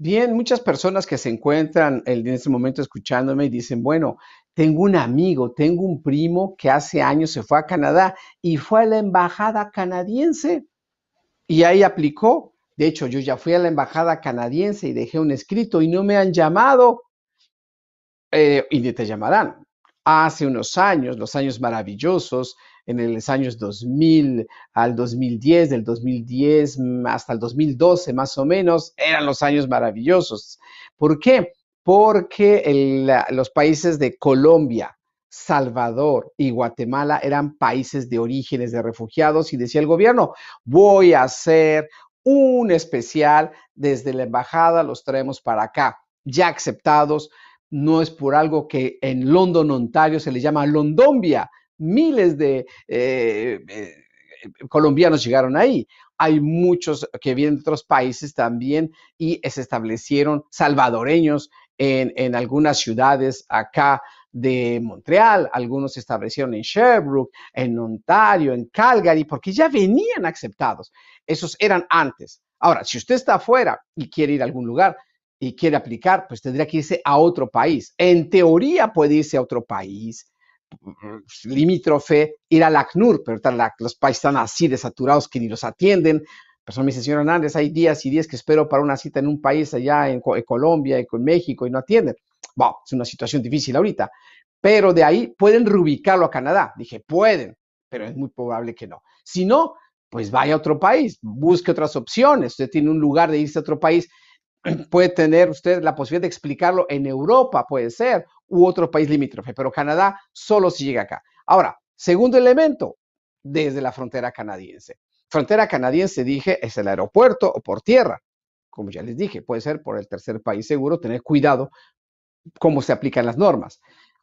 Bien, muchas personas que se encuentran en este momento escuchándome y dicen, bueno, tengo un amigo, tengo un primo que hace años se fue a Canadá y fue a la embajada canadiense y ahí aplicó. De hecho, yo ya fui a la embajada canadiense y dejé un escrito y no me han llamado eh, y te llamarán. Hace unos años, los años maravillosos, en los años 2000 al 2010, del 2010 hasta el 2012 más o menos, eran los años maravillosos. ¿Por qué? Porque los países de Colombia, Salvador y Guatemala eran países de orígenes de refugiados y decía el gobierno, voy a hacer un especial desde la embajada, los traemos para acá, ya aceptados. No es por algo que en London, Ontario, se le llama Londombia, miles de eh, eh, eh, colombianos llegaron ahí. Hay muchos que vienen de otros países también y se establecieron salvadoreños en, en algunas ciudades acá de Montreal, algunos se establecieron en Sherbrooke, en Ontario, en Calgary, porque ya venían aceptados. Esos eran antes. Ahora, si usted está afuera y quiere ir a algún lugar y quiere aplicar, pues tendría que irse a otro país. En teoría puede irse a otro país, Mm, limítrofe, ir La ACNUR, pero los países están así desaturados que ni los atienden. pero me dice, señor Hernández, hay días y días que espero para una cita en un país allá en, Colombia, en, México, y no atienden. Bueno, es una situación difícil ahorita. Pero de ahí pueden reubicarlo a Canadá. Dije, pueden, pero es muy probable que no. Si no, pues vaya a otro país, busque otras opciones. Usted tiene un lugar de irse a otro país puede tener usted la posibilidad de explicarlo en Europa, puede ser, u otro país limítrofe, pero Canadá solo si llega acá. Ahora, segundo elemento, desde la frontera canadiense. Frontera canadiense, dije, es el aeropuerto o por tierra. Como ya les dije, puede ser por el tercer país seguro, tener cuidado cómo se aplican las normas.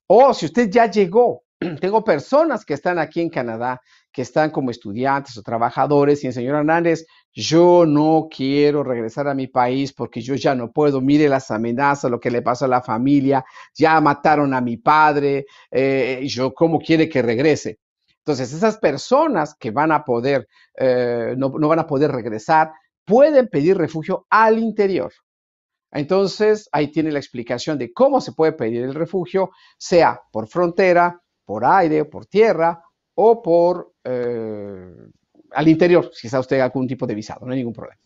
O si usted ya llegó, tengo personas que están aquí en Canadá, que están como estudiantes o trabajadores, y el señor Hernández, yo no quiero regresar a mi país porque yo ya no puedo, mire las amenazas, lo que le pasó a la familia, ya mataron a mi padre, eh, yo cómo quiere que regrese. Entonces, esas personas que van a poder, eh, no, van a poder regresar, pueden pedir refugio al interior. Entonces, ahí tiene la explicación de cómo se puede pedir el refugio, sea por frontera, por aire, por tierra o por eh, al interior, si está usted algún tipo de visado, no hay ningún problema.